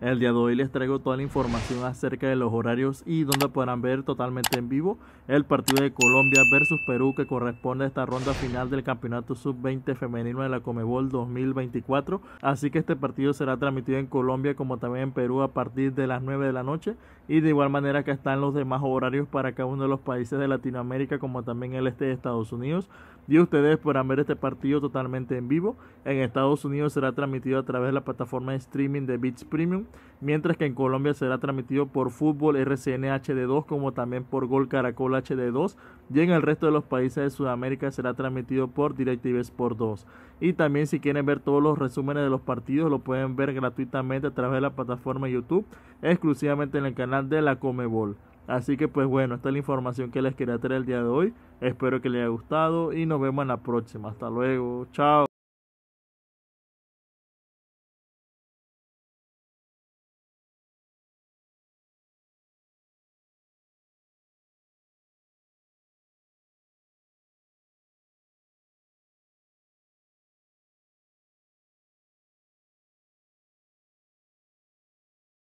El día de hoy les traigo toda la información acerca de los horarios y donde podrán ver totalmente en vivo el partido de Colombia versus Perú que corresponde a esta ronda final del Campeonato Sub-20 femenino de la Comebol 2024. Así que este partido será transmitido en Colombia como también en Perú a partir de las 9 de la noche y de igual manera que están los demás horarios para cada uno de los países de Latinoamérica como también el este de Estados Unidos. Y ustedes podrán ver este partido totalmente en vivo. En Estados Unidos será transmitido a través de la plataforma de streaming de Beats Premium mientras que en Colombia será transmitido por Fútbol RCN HD2 como también por Gol Caracol HD2 y en el resto de los países de Sudamérica será transmitido por DirecTV por 2. Y también si quieren ver todos los resúmenes de los partidos lo pueden ver gratuitamente a través de la plataforma YouTube exclusivamente en el canal de la Comebol. Así que pues bueno, esta es la información que les quería traer el día de hoy. Espero que les haya gustado y nos vemos en la próxima. Hasta luego. Chao.